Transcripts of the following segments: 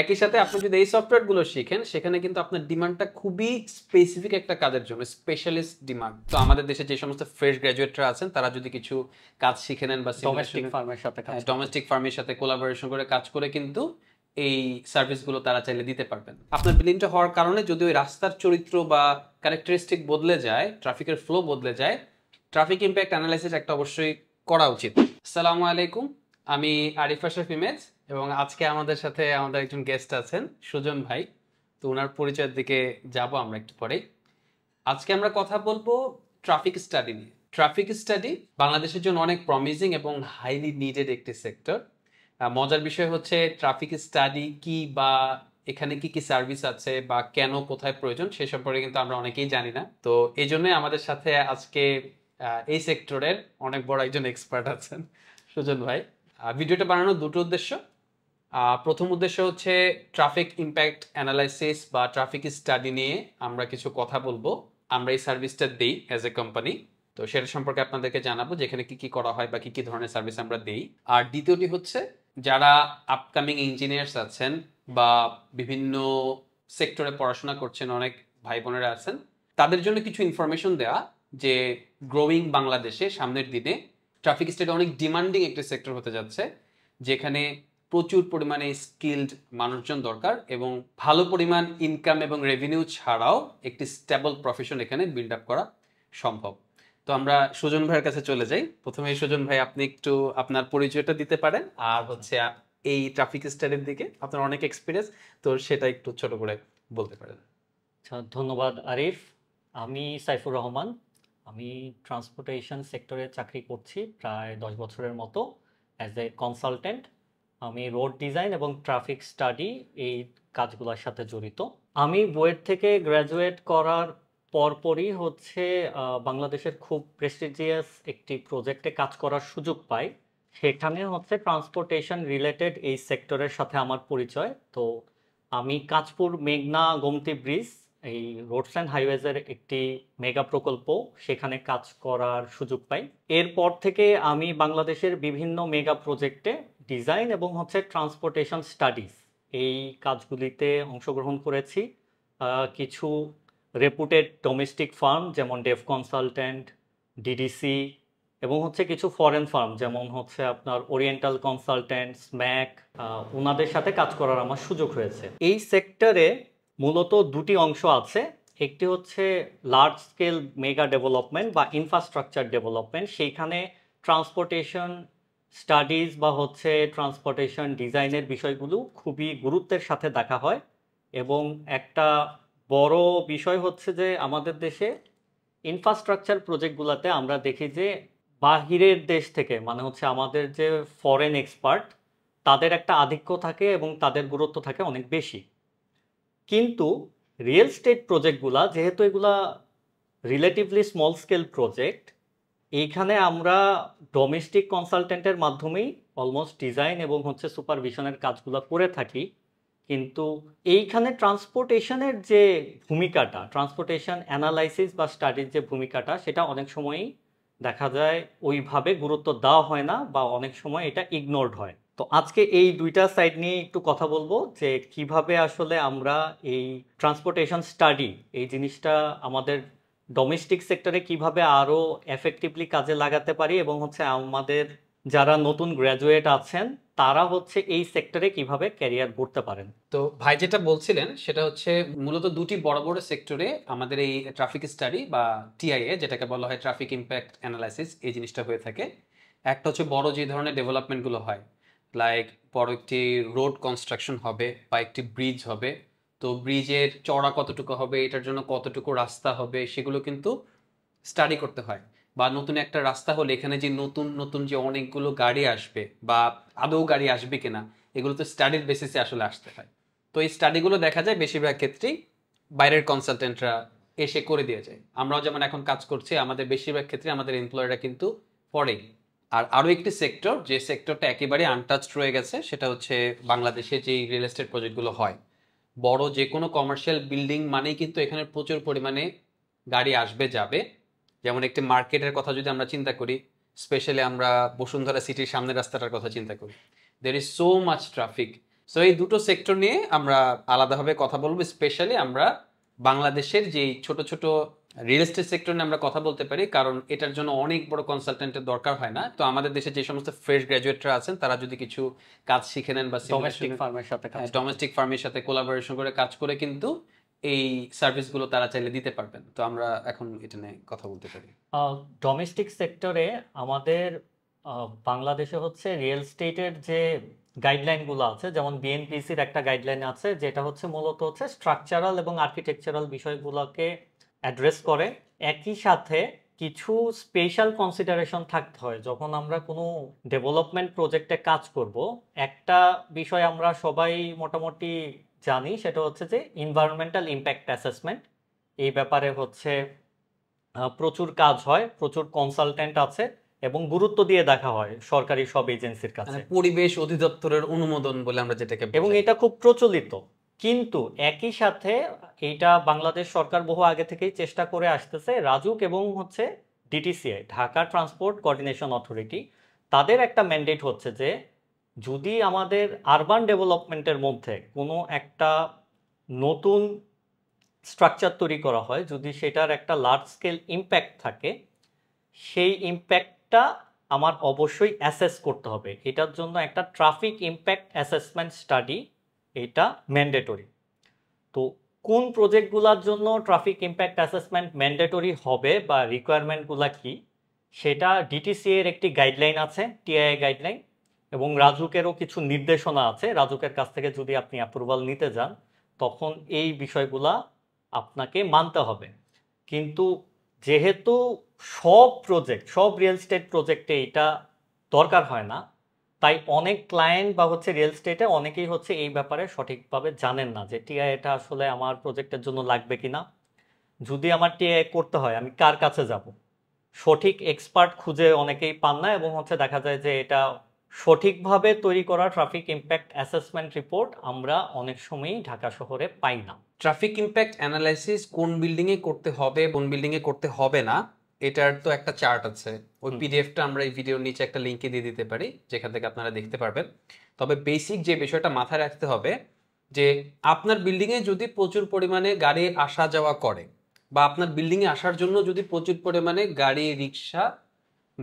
একই সাথে আপনি যদি এই সফটওয়্যারগুলো শিখেন সেখানে কিন্তু আপনার ডিমান্ডটা খুবই স্পেসিফিক একটা কাজের জন্য স্পেশালিস্ট ডিমান্ড তো আমাদের দেশে যে সমস্ত ফ্রেশ গ্রাজুয়েটরা আছেন তারা যদি কিছু কাজ শিখে নেন বা ডোমেস্টিক ফার্মের সাথে ডোমেস্টিক হ্যাঁ, ফার্মের সাথে কোলাবোরেশন করে কাজ করে কিন্তু এই সার্ভিসগুলো তারা চাইলে দিতে পারবেন আপনার বিলিংটা হওয়ার কারণে যদি ওই রাস্তার চরিত্র বা ক্যারেক্টারিস্টিক বদলে যায় ট্রাফিকের ফ্লো বদলে যায় ট্রাফিক ইম্প্যাক্ট অ্যানালাইসিস একটা অবশ্যই করা উচিত সালামু আলাইকুম আমি আরিফা শফ ইমেজ এবং আজকে আমাদের সাথে আমাদের একজন গেস্ট আছেন সুজন ভাই তো ওনার পরিচয়ের দিকে যাব আমরা একটু পরে আজকে আমরা কথা বলবো ট্রাফিক স্টাডি নিয়ে ট্রাফিক স্টাডি বাংলাদেশের জন্য অনেক প্রমিজিং এবং হাইলি নিডেড একটি সেক্টর মজার বিষয় হচ্ছে ট্রাফিক স্টাডি কি বা এখানে কি কি সার্ভিস আছে বা কেন কোথায় প্রয়োজন সে সম্পর্কে কিন্তু আমরা অনেকেই জানি না তো এই জন্যই আমাদের সাথে আজকে এই সেক্টরের অনেক বড় একজন এক্সপার্ট আছেন সুজন ভাই ভিডিওটা বানানোর দুটো উদ্দেশ্য প্রথম উদ্দেশ্য হচ্ছে ট্রাফিক ইম্প্যাক্ট অ্যানালাইসিস বা ট্রাফিক স্টাডি নিয়ে আমরা কিছু কথা বলবো আমরা এই সার্ভিসটা দিই অ্যাজ এ কোম্পানি তো সেটা সম্পর্কে আপনাদেরকে জানাবো যেখানে কি কি করা হয় বা কি কি ধরনের সার্ভিস আমরা দিই আর দ্বিতীয়টি হচ্ছে যারা আপকামিং ইঞ্জিনিয়ার্স আছেন বা বিভিন্ন সেক্টরে পড়াশোনা করছেন অনেক ভাই বোনেরা আছেন তাদের জন্য কিছু ইনফরমেশন দেওয়া যে গ্রোয়িং বাংলাদেশে সামনের দিনে ট্রাফিক স্টেট অনেক ডিমান্ডিং একটি সেক্টর হতে যাচ্ছে যেখানে প্রচুর পরিমাণে স্কিল্ড মানুষজন দরকার এবং ভালো পরিমাণ ইনকাম এবং রেভিনিউ ছাড়াও একটি স্টেবল প্রফেশন এখানে বিল্ড আপ করা সম্ভব তো আমরা সুজন ভাইয়ের কাছে চলে যাই প্রথমে সুজন ভাই আপনি একটু আপনার পরিচয়টা দিতে পারেন আর হচ্ছে এই ট্রাফিক স্টাডির দিকে আপনার অনেক এক্সপিরিয়েন্স তো সেটা একটু ছোট করে বলতে পারেন আচ্ছা, ধন্যবাদ আরিফ আমি সাইফুর রহমান আমি ট্রান্সপোর্টেশন সেক্টরে চাকরি করছি প্রায় দশ বছরের মতো অ্যাজ এ কনসালটেন্ট আমি রোড ডিজাইন এবং ট্রাফিক স্টাডি এই কাজগুলোর সাথে জড়িত আমি বুয়েট থেকে গ্র্যাজুয়েট করার পরপরই হচ্ছে বাংলাদেশের খুব প্রেস্টিজিয়াস একটি প্রজেক্টে কাজ করার সুযোগ পাই সেখানে হচ্ছে ট্রান্সপোর্টেশন রিলেটেড এই সেক্টরের সাথে আমার পরিচয় তো আমি কাঁচপুর মেঘনা গোমতি ব্রিজ এই রোডস অ্যান্ড হাইওয়েজের একটি মেগা প্রকল্প সেখানে কাজ করার সুযোগ পাই এরপর থেকে আমি বাংলাদেশের বিভিন্ন মেগা প্রজেক্টে ডিজাইন এবং হচ্ছে ট্রান্সপোর্টেশন স্টাডিজ এই কাজগুলিতে অংশগ্রহণ করেছি কিছু রেপুটেড ডোমেস্টিক ফার্ম যেমন ডেভ কনসালট্যান্ট ডিডিসি এবং হচ্ছে কিছু ফরেন ফার্ম যেমন হচ্ছে আপনার ওরিয়েন্টাল কনসালট্যান্ট স্ম্যাক ওনাদের সাথে কাজ করার আমার সুযোগ হয়েছে এই সেক্টরে মূলত দুটি অংশ আছে একটি হচ্ছে লার্জ স্কেল মেগা ডেভেলপমেন্ট বা ইনফ্রাস্ট্রাকচার ডেভেলপমেন্ট সেইখানে ট্রান্সপোর্টেশন স্টাডিজ বা হচ্ছে ট্রান্সপোর্টেশন ডিজাইনের বিষয়গুলো খুবই গুরুত্বের সাথে দেখা হয় এবং একটা বড় বিষয় হচ্ছে যে আমাদের দেশে ইনফ্রাস্ট্রাকচার প্রজেক্টগুলোতে আমরা দেখি যে বাহিরের দেশ থেকে মানে হচ্ছে আমাদের যে ফরেন এক্সপার্ট তাদের একটা আধিক্য থাকে এবং তাদের গুরুত্ব থাকে অনেক বেশি কিন্তু রিয়েল স্টেট প্রজেক্টগুলা যেহেতু এগুলা রিলেটিভলি স্মল স্কেল প্রজেক্ট এইখানে আমরা ডোমেস্টিক কনসালটেন্টের মাধ্যমেই অলমোস্ট ডিজাইন এবং হচ্ছে সুপারভিশনের কাজগুলো করে থাকি কিন্তু এইখানে ট্রান্সপোর্টেশনের যে ভূমিকাটা ট্রান্সপোর্টেশন অ্যানালাইসিস বা স্টাডির যে ভূমিকাটা সেটা অনেক সময়ই দেখা যায় ওইভাবে গুরুত্ব দেওয়া হয় না বা অনেক সময় এটা ইগনোরড হয় তো আজকে এই দুইটা সাইড নিয়ে একটু কথা বলবো যে কিভাবে আসলে আমরা এই ট্রান্সপোর্টেশন স্টাডি এই জিনিসটা আমাদের ডোমেস্টিক সেক্টরে কিভাবে আরও এফেক্টিভলি কাজে লাগাতে পারি এবং হচ্ছে আমাদের যারা নতুন গ্র্যাজুয়েট আছেন তারা হচ্ছে এই সেক্টরে কিভাবে ক্যারিয়ার গড়তে পারেন তো ভাই যেটা বলছিলেন সেটা হচ্ছে মূলত দুটি বড় বড় সেক্টরে আমাদের এই ট্রাফিক স্টাডি বা টিআইএ যেটাকে বলা হয় ট্রাফিক ইম্প্যাক্ট অ্যানালাইসিস এই জিনিসটা হয়ে থাকে একটা হচ্ছে বড় যে ধরনের ডেভেলপমেন্টগুলো হয় লাইক বড় একটি রোড কনস্ট্রাকশন হবে বা একটি ব্রিজ হবে তো ব্রিজের চড়া কতটুকু হবে এটার জন্য কতটুকু রাস্তা হবে সেগুলো কিন্তু স্টাডি করতে হয় বা নতুন একটা রাস্তা হলে এখানে যে নতুন নতুন যে অনেকগুলো গাড়ি আসবে বা আদৌ গাড়ি আসবে কিনা এগুলো তো স্টাডির বেসিসে আসলে আসতে হয় তো এই স্টাডিগুলো দেখা যায় বেশিরভাগ ক্ষেত্রেই বাইরের কনসালটেন্টরা এসে করে দিয়ে যায় আমরাও যেমন এখন কাজ করছি আমাদের বেশিরভাগ ক্ষেত্রে আমাদের এমপ্লয়াররা কিন্তু পড়ে আর আরও একটি সেক্টর যে সেক্টরটা একেবারে আনটাচড রয়ে গেছে সেটা হচ্ছে বাংলাদেশে যেই রিয়েল এস্টেট প্রজেক্টগুলো হয় বড় যে কোনো কমার্শিয়াল বিল্ডিং মানেই কিন্তু এখানে প্রচুর পরিমাণে গাড়ি আসবে যাবে যেমন একটি মার্কেটের কথা যদি আমরা চিন্তা করি স্পেশালি আমরা বসুন্ধরা সিটির সামনের রাস্তাটার কথা চিন্তা করি there is so much traffic so এই দুটো সেক্টর নিয়ে আমরা আলাদাভাবে কথা বলবো স্পেশালি আমরা বাংলাদেশের যেই ছোট ছোট রিয়েল এস্টেট সেক্টর নিয়ে আমরা কথা বলতে পারি কারণ এটার জন্য অনেক বড় কনসালটেন্টের দরকার হয় না তো আমাদের দেশে যে সমস্ত ফ্রেশ গ্রাজুয়েটরা আছেন তারা যদি কিছু কাজ শিখে নেন বা ডোমেস্টিক ফার্মের সাথে ডোমেস্টিক হ্যাঁ, ফার্মের সাথে কোলাবোরেশন করে কাজ করে কিন্তু এই সার্ভিসগুলো তারা চাইলে দিতে পারবেন তো আমরা এখন এটা নিয়ে কথা বলতে পারি ডোমেস্টিক সেক্টরে আমাদের বাংলাদেশে হচ্ছে রিয়েল স্টেটের যে গাইডলাইনগুলো আছে যেমন বিএনপিসির একটা গাইডলাইন আছে যেটা হচ্ছে মূলত হচ্ছে স্ট্রাকচারাল এবং আর্কিটেকচারাল বিষয়গুলোকে অ্যাড্রেস করে একই সাথে কিছু স্পেশাল কনসিডারেশন থাকতে হয় যখন আমরা কোনো ডেভেলপমেন্ট প্রজেক্টে কাজ করব একটা বিষয় আমরা সবাই মোটামুটি জানি সেটা হচ্ছে যে এনভায়রনমেন্টাল ইম্প্যাক্ট অ্যাসেসমেন্ট এই ব্যাপারে হচ্ছে প্রচুর কাজ হয় প্রচুর কনসালটেন্ট আছে এবং গুরুত্ব দিয়ে দেখা হয় সরকারি সব এজেন্সির কাছে মানে পরিবেশ অধিদপ্তরের অনুমোদন বলে আমরা যেটাকে এবং এটা খুব প্রচলিত কিন্তু একই সাথে এইটা বাংলাদেশ সরকার বহু আগে থেকেই চেষ্টা করে আসতেছে রাজুক এবং হচ্ছে DTCA Dhaka transport coordination authority তাদের একটা ম্যান্ডেট হচ্ছে যে যদি আমাদের আরবান ডেভেলপমেন্টের মধ্যে কোনো একটা নতুন স্ট্রাকচার তৈরি করা হয় যদি সেটার একটা লার্জ স্কেল ইম্প্যাক্ট থাকে সেই ইম্প্যাক্টটা আমার অবশ্যই অ্যাসেস করতে হবে এটার জন্য একটা ট্রাফিক ইম্প্যাক্ট অ্যাসেসমেন্ট স্টাডি এটা ম্যান্ডেটরি তো কোন প্রজেক্টগুলোর জন্য ট্রাফিক ইম্প্যাক্ট অ্যাসেসমেন্ট ম্যান্ডেটরি হবে বা রিকোয়ারমেন্টগুলো কি সেটা ডিটিসি এর একটি গাইডলাইন আছে টিআইএ গাইডলাইন এবং রাজুকেরও কিছু নির্দেশনা আছে রাজুকের কাছ থেকে যদি আপনি অ্যাপ্রুভাল নিতে যান তখন এই বিষয়গুলা আপনাকে মানতে হবে কিন্তু যেহেতু সব প্রজেক্ট সব রিয়েল স্টেট প্রজেক্টে এটা দরকার হয় না তাই অনেক ক্লায়েন্ট বা হচ্ছে রিয়েল স্টেটে অনেকেই হচ্ছে এই ব্যাপারে সঠিকভাবে জানেন না যে টিআই এটা আসলে আমার প্রজেক্টের জন্য লাগবে কি না যদি আমার টিআই করতে হয় আমি কার কাছে যাব সঠিক এক্সপার্ট খুঁজে অনেকেই পান না এবং হচ্ছে দেখা যায় যে এটা সঠিকভাবে তৈরি করা ট্রাফিক ইম্প্যাক্ট অ্যাসেসমেন্ট রিপোর্ট আমরা অনেক সময়ই ঢাকা শহরে পাই না ট্রাফিক ইম্প্যাক্ট অ্যানালাইসিস কোন বিল্ডিংয়ে করতে হবে কোন বিল্ডিংয়ে করতে হবে না এটার তো একটা চার্ট আছে ওই পিডিএফটা আমরা এই ভিডিওর নিচে একটা লিঙ্কে দিয়ে দিতে পারি যেখান থেকে আপনারা দেখতে পারবেন তবে বেসিক যে বিষয়টা মাথায় রাখতে হবে যে আপনার বিল্ডিংয়ে যদি প্রচুর পরিমাণে গাড়ি আসা যাওয়া করে বা আপনার বিল্ডিংয়ে আসার জন্য যদি প্রচুর পরিমাণে গাড়ি রিক্সা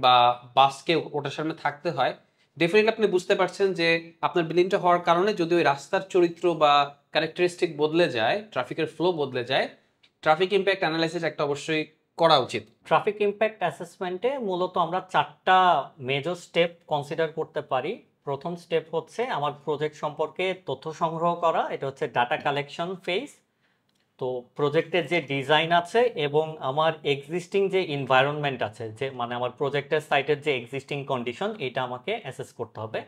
বা বাসকে ওটার সামনে থাকতে হয় ডেফিনেটলি আপনি বুঝতে পারছেন যে আপনার বিল্ডিংটা হওয়ার কারণে যদি ওই রাস্তার চরিত্র বা ক্যারেক্টারিস্টিক বদলে যায় ট্রাফিকের ফ্লো বদলে যায় ট্রাফিক ইম্প্যাক্ট অ্যানালাইসিস একটা অবশ্যই করা উচিত ট্রাফিক ইম্প্যাক্ট অ্যাসেসমেন্টে মূলত আমরা চারটা মেজর স্টেপ কনসিডার করতে পারি প্রথম স্টেপ হচ্ছে আমার প্রজেক্ট সম্পর্কে তথ্য সংগ্রহ করা এটা হচ্ছে ডাটা কালেকশন ফেজ তো প্রজেক্টের যে ডিজাইন আছে এবং আমার এক্সিস্টিং যে এনভায়রনমেন্ট আছে যে মানে আমার প্রজেক্টের সাইটের যে এক্সিস্টিং কন্ডিশন এটা আমাকে অ্যাসেস করতে হবে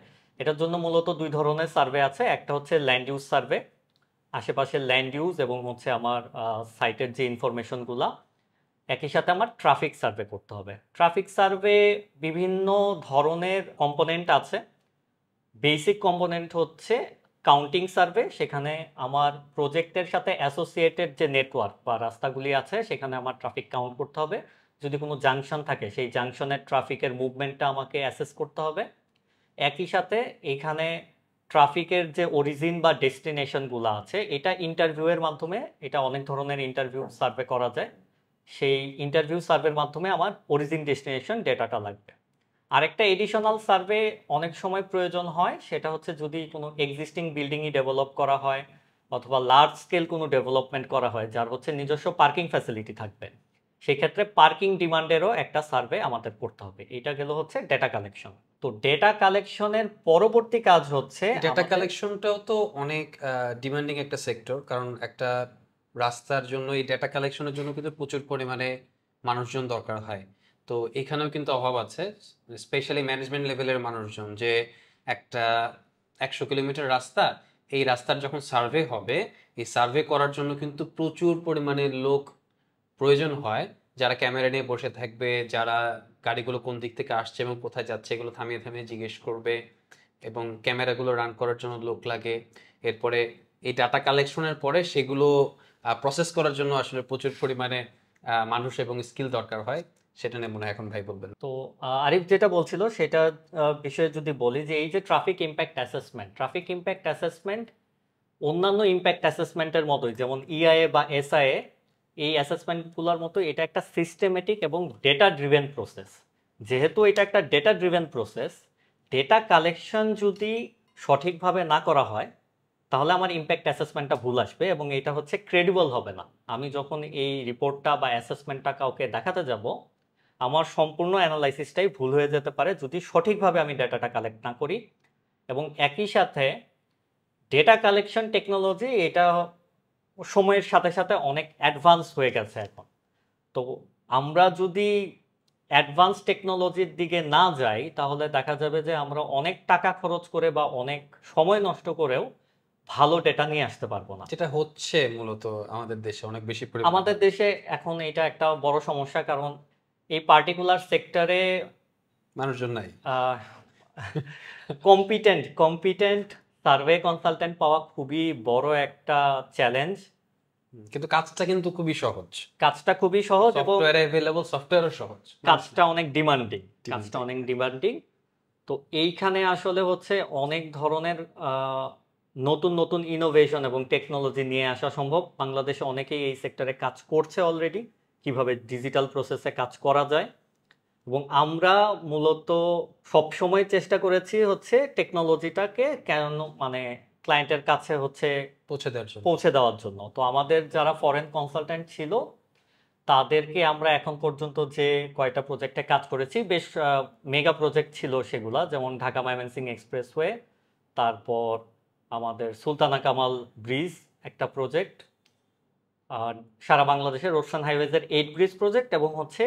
এটার জন্য মূলত দুই ধরনের সার্ভে আছে একটা হচ্ছে ল্যান্ড ইউজ সার্ভে আশেপাশের ল্যান্ড ইউজ এবং হচ্ছে আমার সাইটের যে ইনফরমেশনগুলা একই সাথে আমার ট্রাফিক সার্ভে করতে হবে ট্রাফিক সার্ভে বিভিন্ন ধরনের কম্পোনেন্ট আছে বেসিক কম্পোনেন্ট হচ্ছে কাউন্টিং সার্ভে সেখানে আমার প্রজেক্টের সাথে অ্যাসোসিয়েটেড যে নেটওয়ার্ক বা রাস্তাগুলি আছে সেখানে আমার ট্রাফিক কাউন্ট করতে হবে যদি কোনো জাংশন থাকে সেই জাংশনের ট্রাফিকের মুভমেন্টটা আমাকে অ্যাসেস করতে হবে একই সাথে এখানে ট্রাফিকের যে অরিজিন বা ডেস্টিনেশনগুলো আছে এটা ইন্টারভিউয়ের মাধ্যমে এটা অনেক ধরনের ইন্টারভিউ সার্ভে করা যায় সেই ইন্টারভিউ সার্ভের মাধ্যমে আমার অরিজিন ডেস্টিনেশন ডেটাটা লাগবে আরেকটা এডিশনাল সার্ভে অনেক সময় প্রয়োজন হয় সেটা হচ্ছে যদি কোনো এক্সিস্টিং বিল্ডিংই ডেভেলপ করা হয় অথবা লার্জ স্কেল কোনো ডেভেলপমেন্ট করা হয় যার হচ্ছে নিজস্ব পার্কিং ফ্যাসিলিটি থাকবে সেক্ষেত্রে পার্কিং ডিমান্ডেরও একটা সার্ভে আমাদের করতে হবে এটা গেল হচ্ছে ডেটা কালেকশন তো ডেটা কালেকশনের পরবর্তী কাজ হচ্ছে ডেটা কালেকশনটাও তো অনেক ডিমান্ডিং একটা সেক্টর কারণ একটা রাস্তার জন্য এই ডেটা কালেকশনের জন্য কিন্তু প্রচুর পরিমাণে মানুষজন দরকার হয় তো এখানেও কিন্তু অভাব আছে স্পেশালি ম্যানেজমেন্ট লেভেলের মানুষজন যে একটা একশো কিলোমিটার রাস্তা এই রাস্তার যখন সার্ভে হবে এই সার্ভে করার জন্য কিন্তু প্রচুর পরিমাণে লোক প্রয়োজন হয় যারা ক্যামেরা নিয়ে বসে থাকবে যারা গাড়িগুলো কোন দিক থেকে আসছে এবং কোথায় যাচ্ছে এগুলো থামিয়ে থামিয়ে জিজ্ঞেস করবে এবং ক্যামেরাগুলো রান করার জন্য লোক লাগে এরপরে এই ডাটা কালেকশনের পরে সেগুলো প্রসেস করার জন্য আসলে প্রচুর পরিমাণে মানুষ এবং স্কিল দরকার হয় সেটা নিয়ে মনে হয় এখন ভাই বলবেন তো আরিফ যেটা বলছিল সেটা বিষয়ে যদি বলি যে এই যে traffic impact assessment traffic impact assessment অন্যান্য ইম্প্যাক্ট অ্যাসেসমেন্টের মতোই যেমন ইআইএ e বা এসআইএ এই অ্যাসেসমেন্টগুলোর মতো এটা একটা সিস্টেমেটিক এবং ডেটা ড্রিভেন প্রসেস যেহেতু এটা একটা data driven process data collection যদি সঠিকভাবে না করা হয় তাহলে আমার ইম্প্যাক্ট অ্যাসেসমেন্টটা ভুল আসবে এবং এটা হচ্ছে ক্রেডিবল হবে না আমি যখন এই রিপোর্টটা বা অ্যাসেসমেন্টটা কাউকে দেখাতে যাব আমার সম্পূর্ণ অ্যানালাইসিসটাই ভুল হয়ে যেতে পারে যদি সঠিকভাবে আমি ডেটাটা কালেক্ট না করি এবং একই সাথে ডেটা কালেকশন টেকনোলজি এটা সময়ের সাথে সাথে অনেক অ্যাডভান্স হয়ে গেছে এখন তো আমরা যদি অ্যাডভান্স টেকনোলজির দিকে না যাই তাহলে দেখা যাবে যে আমরা অনেক টাকা খরচ করে বা অনেক সময় নষ্ট করেও ভালো ডেটা নিয়ে আসতে পারবো না যেটা হচ্ছে মূলত আমাদের দেশে অনেক বেশি আমাদের দেশে এখন এটা একটা বড় সমস্যা কারণ এই পার্টিকুলার সেক্টরে মানুষজন নাই কম্পিটেন্ট কম্পিটেন্ট সার্ভে কনসালটেন্ট পাওয়া খুবই বড় একটা চ্যালেঞ্জ কিন্তু কাজটা কিন্তু খুবই সহজ কাজটা খুবই সহজ সফটওয়্যার সফটওয়্যারও সহজ কাজটা অনেক ডিমান্ডিং কাজটা অনেক ডিমান্ডিং তো এইখানে আসলে হচ্ছে অনেক ধরনের নতুন নতুন ইনোভেশন এবং টেকনোলজি নিয়ে আসা সম্ভব বাংলাদেশে অনেকেই এই সেক্টরে কাজ করছে অলরেডি কিভাবে ডিজিটাল প্রসেসে কাজ করা যায় এবং আমরা মূলত সবসময় চেষ্টা করেছি হচ্ছে টেকনোলজিটাকে কেন মানে ক্লায়েন্টের কাছে হচ্ছে পৌঁছে দেওয়ার জন্য পৌঁছে দেওয়ার জন্য তো আমাদের যারা ফরেন কনসালট্যান্ট ছিল তাদেরকে আমরা এখন পর্যন্ত যে কয়টা প্রজেক্টে কাজ করেছি বেশ মেগা প্রজেক্ট ছিল সেগুলা যেমন ঢাকা ময়মনসিং এক্সপ্রেসওয়ে তারপর আমাদের সুলতানা কামাল ব্রিজ একটা প্রজেক্ট আর সারা বাংলাদেশের রোডসান হাইওয়েজের এইট ব্রিজ প্রজেক্ট এবং হচ্ছে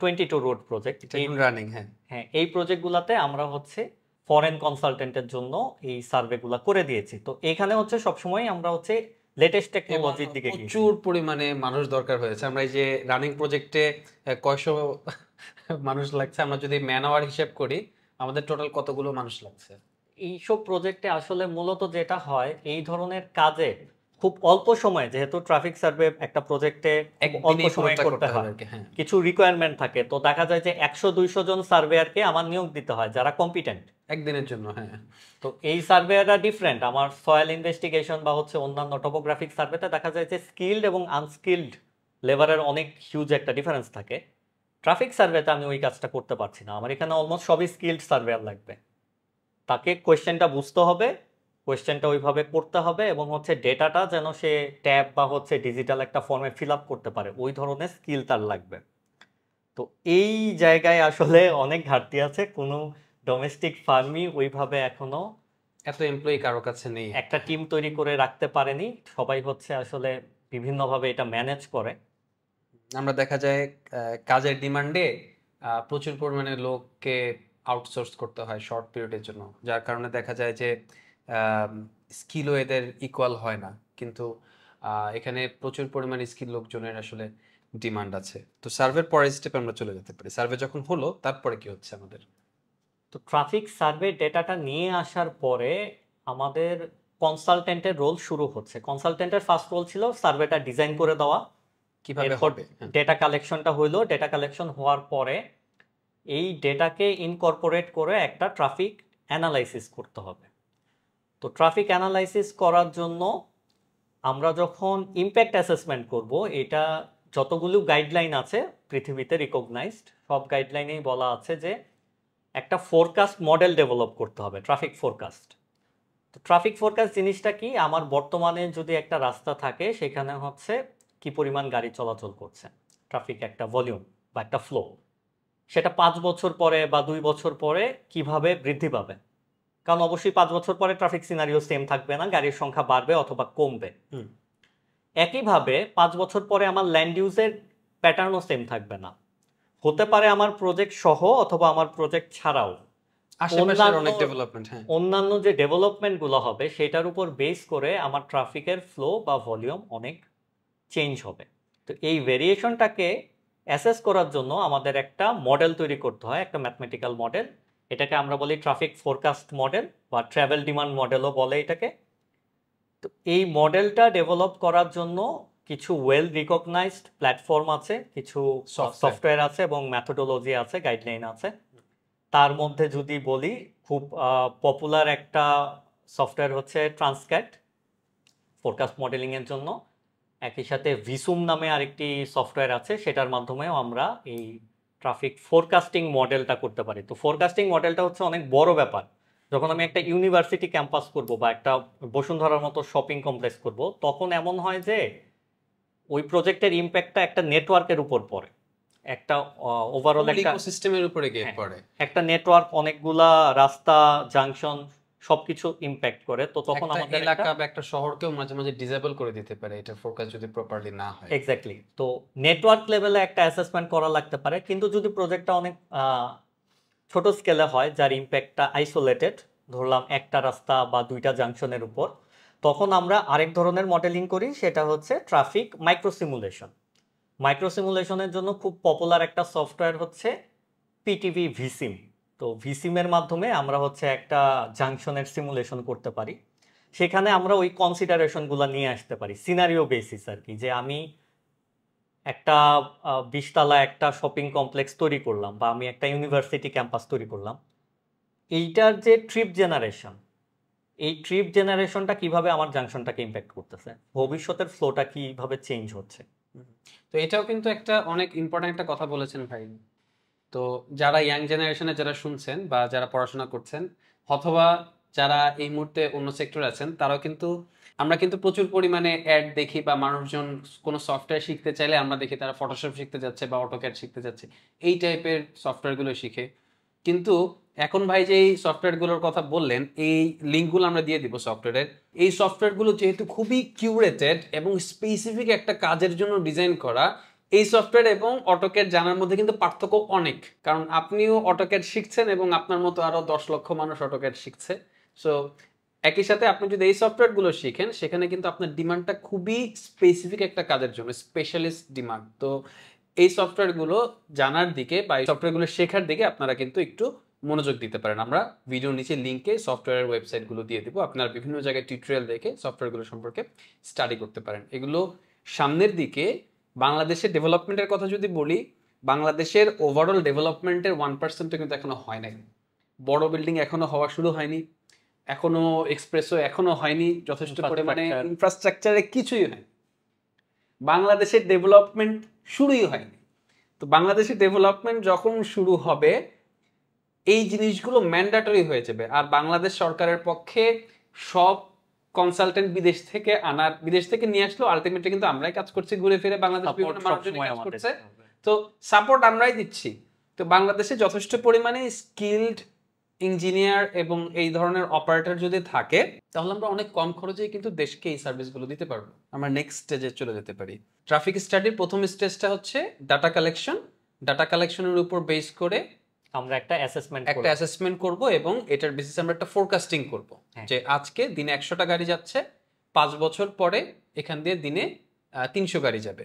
twenty two road project running হ্যাঁ হ্যাঁ এই প্রজেক্টগুলোতে আমরা হচ্ছে ফরেন কনসালটেন্টের জন্য এই সার্ভেগুলো করে দিয়েছি তো এখানে হচ্ছে সবসময় আমরা হচ্ছে লেটেস্ট টেকনোলজির দিকে প্রচুর পরিমাণে মানুষ দরকার হয়েছে আমরা এই যে রানিং প্রজেক্টে কয়শো মানুষ লাগছে আমরা যদি ম্যান আওয়ার হিসেব করি আমাদের টোটাল কতগুলো মানুষ লাগছে এইসব প্রজেক্টে আসলে মূলত যেটা হয় এই ধরনের কাজে খুব অল্প সময় যেহেতু ট্রাফিক সার্ভে একটা প্রজেক্টে অল্প সময় করতে হয় হ্যাঁ। কিছু রিকোয়ারমেন্ট থাকে তো দেখা যায় যে একশো দুইশো জন সার্ভেয়ারকে আমার নিয়োগ দিতে হয় যারা কম্পিটেন্ট একদিনের জন্য হ্যাঁ তো এই সার্ভেয়াররা ডিফারেন্ট আমার সয়েল ইনভেস্টিগেশন বা হচ্ছে অন্যান্য টপোগ্রাফিক সার্ভেতে দেখা যায় যে স্কিল্ড এবং আনস্কিল্ড লেবারের অনেক হিউজ একটা ডিফারেন্স থাকে ট্রাফিক সার্ভেতে আমি ওই কাজটা করতে পারছি না আমার এখানে অলমোস্ট সবই স্কিল্ড সার্ভেয়ার লাগবে তাকে কোয়েশ্চেনটা বুঝতে হবে কোয়েশ্চেনটা ওইভাবে করতে হবে এবং হচ্ছে ডেটাটা যেন সে ট্যাব বা হচ্ছে ডিজিটাল একটা ফর্মে ফিল করতে পারে ওই ধরনের স্কিল তার লাগবে তো এই জায়গায় আসলে অনেক ঘাটতি আছে কোনো ডোমেস্টিক ফার্মই ওইভাবে এখনও এত এমপ্লয়ি কারো কাছে নেই একটা টিম তৈরি করে রাখতে পারেনি সবাই হচ্ছে আসলে বিভিন্নভাবে এটা ম্যানেজ করে আমরা দেখা যায় কাজের ডিমান্ডে প্রচুর পরিমাণে লোককে আউটসোর্স করতে হয় শর্ট পিরিয়ডের জন্য যার কারণে দেখা যায় যে স্কিলও এদের ইকুয়াল হয় না কিন্তু এখানে প্রচুর পরিমাণ স্কিল লোকজনের আসলে ডিমান্ড আছে তো সার্ভের পরের স্টেপে আমরা চলে যেতে পারি সার্ভে যখন হলো তারপরে কি হচ্ছে আমাদের তো ট্রাফিক সার্ভে ডেটাটা নিয়ে আসার পরে আমাদের কনসালটেন্টের রোল শুরু হচ্ছে কনসালটেন্টের ফার্স্ট রোল ছিল সার্ভেটা ডিজাইন করে দেওয়া কিভাবে হবে ডেটা হ্যাঁ। কালেকশনটা হইলো ডেটা কালেকশন হওয়ার পরে এই ডেটাকে ইনকর্পোরেট করে একটা ট্রাফিক অ্যানালাইসিস করতে হবে তো ট্রাফিক অ্যানালাইসিস করার জন্য আমরা যখন ইম্প্যাক্ট অ্যাসেসমেন্ট করব এটা যতগুলো গাইডলাইন আছে পৃথিবীতে রিকগনাইজড সব গাইডলাইনেই বলা আছে যে একটা ফোরকাস্ট মডেল ডেভেলপ করতে হবে ট্রাফিক ফোরকাস্ট তো ট্রাফিক ফোরকাস্ট জিনিসটা কি আমার বর্তমানে যদি একটা রাস্তা থাকে সেখানে হচ্ছে কি পরিমাণ গাড়ি চলাচল করছে ট্রাফিক একটা ভলিউম বা একটা ফ্লো সেটা পাঁচ বছর পরে বা দুই বছর পরে কিভাবে বৃদ্ধি পাবে কারণ অবশ্যই পাঁচ বছর পরে ট্রাফিক সিনারিও সেম থাকবে না গাড়ির সংখ্যা বাড়বে অথবা কমবে একইভাবে পাঁচ বছর পরে আমার ল্যান্ড ইউজের প্যাটার্নও সেম থাকবে না হতে পারে আমার প্রজেক্ট সহ অথবা আমার প্রজেক্ট ছাড়াও হ্যাঁ। অন্যান্য যে ডেভেলপমেন্টগুলো হবে সেটার উপর বেস করে আমার ট্রাফিকের ফ্লো বা ভলিউম অনেক চেঞ্জ হবে তো এই ভেরিয়েশনটাকে অ্যাসেস করার জন্য আমাদের একটা মডেল তৈরি করতে হয় একটা ম্যাথমেটিক্যাল মডেল এটাকে আমরা বলি ট্রাফিক ফোরকাস্ট মডেল বা ট্রাভেল ডিমান্ড মডেলও বলে এটাকে তো এই মডেলটা ডেভেলপ করার জন্য কিছু ওয়েল রিকগনাইজড প্ল্যাটফর্ম আছে কিছু সফটওয়্যার আছে এবং ম্যাথোডোলজি আছে গাইডলাইন আছে তার মধ্যে যদি বলি খুব পপুলার একটা সফটওয়্যার হচ্ছে ট্রান্সক্যাট ফোরকাস্ট মডেলিংয়ের জন্য একই সাথে ভিসুম নামে আরেকটি সফটওয়্যার আছে সেটার মাধ্যমেও আমরা এই ট্রাফিক ফোরকাস্টিং মডেলটা করতে পারি তো ফোরকাস্টিং মডেলটা হচ্ছে অনেক বড় ব্যাপার যখন আমি একটা ইউনিভার্সিটি ক্যাম্পাস করব বা একটা বসুন্ধরার মতো শপিং কমপ্লেক্স করব তখন এমন হয় যে ওই প্রজেক্টের ইম্প্যাক্টটা একটা নেটওয়ার্কের উপর পড়ে একটা ওভারঅল একটা সিস্টেমের উপরে গিয়ে হ্যাঁ, পড়ে একটা নেটওয়ার্ক অনেকগুলা রাস্তা জাংশন সবকিছু ইমপ্যাক্ট করে তো তখন আমাদের এলাকা বা একটা শহরকেও মাঝে মাঝে ডিসেবল করে দিতে পারে এটা ফোকাস যদি প্রপারলি না হয় এক্স্যাক্টলি তো নেটওয়ার্ক লেভেলে একটা অ্যাসেসমেন্ট করা লাগতে পারে কিন্তু যদি প্রজেক্টটা অনেক ছোট স্কেলে হয় যার ইম্প্যাক্টটা আইসোলেটেড ধরলাম একটা রাস্তা বা দুইটা জাংশনের উপর তখন আমরা আরেক ধরনের মডেলিং করি সেটা হচ্ছে ট্রাফিক মাইক্রো সিমুলেশন মাইক্রো সিমুলেশনের জন্য খুব পপুলার একটা সফটওয়্যার হচ্ছে পিটিভি ভিসিম তো ভিসিমের মাধ্যমে আমরা হচ্ছে একটা জাংশনের সিমুলেশন করতে পারি সেখানে আমরা ওই কনসিডারেশনগুলো নিয়ে আসতে পারি সিনারিও বেসিস আর কি যে আমি একটা বিশতলা একটা শপিং কমপ্লেক্স তৈরি করলাম বা আমি একটা ইউনিভার্সিটি ক্যাম্পাস তৈরি করলাম এইটার যে ট্রিপ জেনারেশন এই ট্রিপ জেনারেশনটা কিভাবে আমার জাংশনটাকে ইম্প্যাক্ট করতেছে ভবিষ্যতের ফ্লোটা কিভাবে চেঞ্জ হচ্ছে তো এটাও কিন্তু একটা অনেক ইম্পর্ট্যান্ট একটা কথা বলেছেন ভাই তো যারা ইয়াং জেনারেশনে যারা শুনছেন বা যারা পড়াশোনা করছেন অথবা যারা এই মুহূর্তে অন্য সেক্টর আছেন তারাও কিন্তু আমরা কিন্তু প্রচুর পরিমাণে অ্যাড দেখি বা মানুষজন কোনো সফটওয়্যার শিখতে চাইলে আমরা দেখি তারা ফটোশপ শিখতে যাচ্ছে বা অটোক্যাড শিখতে যাচ্ছে এই টাইপের সফটওয়্যারগুলো শিখে কিন্তু এখন ভাই যে এই সফটওয়্যারগুলোর কথা বললেন এই লিঙ্কগুলো আমরা দিয়ে দিব সফটওয়্যারের এই সফটওয়্যারগুলো যেহেতু খুবই কিউরেটেড এবং স্পেসিফিক একটা কাজের জন্য ডিজাইন করা এই সফটওয়্যার এবং অটোকের জানার মধ্যে কিন্তু পার্থক্য অনেক কারণ আপনিও অটোকের শিখছেন এবং আপনার মতো আরও দশ লক্ষ মানুষ অটোকের শিখছে সো একই সাথে আপনি যদি এই সফটওয়্যারগুলো শিখেন সেখানে কিন্তু আপনার ডিমান্ডটা খুবই স্পেসিফিক একটা কাজের জন্য স্পেশালিস্ট ডিমান্ড তো এই সফটওয়্যারগুলো জানার দিকে বা এই সফটওয়্যারগুলো শেখার দিকে আপনারা কিন্তু একটু মনোযোগ দিতে পারেন আমরা ভিডিওর নিচে লিঙ্কে সফটওয়্যারের ওয়েবসাইটগুলো দিয়ে দেবো আপনারা বিভিন্ন জায়গায় টিউটোরিয়াল দেখে সফটওয়্যারগুলো সম্পর্কে স্টাডি করতে পারেন এগুলো সামনের দিকে বাংলাদেশের ডেভেলপমেন্টের কথা যদি বলি বাংলাদেশের ওভারঅল ডেভেলপমেন্টের ওয়ান পার্সেন্টও কিন্তু এখনও হয় নাই বড় বিল্ডিং এখনও হওয়া শুরু হয়নি এখনও এক্সপ্রেসও এখনও হয়নি যথেষ্ট পরিমাণে ইনফ্রাস্ট্রাকচারে কিছুই নাই বাংলাদেশের ডেভেলপমেন্ট শুরুই হয়নি তো বাংলাদেশের ডেভেলপমেন্ট যখন শুরু হবে এই জিনিসগুলো ম্যান্ডাটরি হয়ে যাবে আর বাংলাদেশ সরকারের পক্ষে সব কনসালটেন্ট বিদেশ থেকে আনার বিদেশ থেকে নিয়ে আসলো আলটিমেটলি কিন্তু আমরাই কাজ করছি ঘুরে ফিরে বাংলাদেশ বিভিন্ন মানুষজন কাজ করছে তো সাপোর্ট আমরাই দিচ্ছি তো বাংলাদেশে যথেষ্ট পরিমাণে স্কিলড ইঞ্জিনিয়ার এবং এই ধরনের অপারেটর যদি থাকে তাহলে আমরা অনেক কম খরচে কিন্তু দেশকে এই সার্ভিসগুলো দিতে পারবো আমরা নেক্সট স্টেজে চলে যেতে পারি ট্রাফিক স্টাডির প্রথম স্টেজটা হচ্ছে ডাটা কালেকশন ডাটা কালেকশনের উপর বেস করে আমরা একটা অ্যাসেসমেন্ট একটা অ্যাসেসমেন্ট করব এবং এটার বেসিসে আমরা একটা ফোরকাস্টিং করব হ্যাঁ। যে আজকে দিনে একশোটা গাড়ি যাচ্ছে পাঁচ বছর পরে এখান দিয়ে দিনে তিনশো গাড়ি যাবে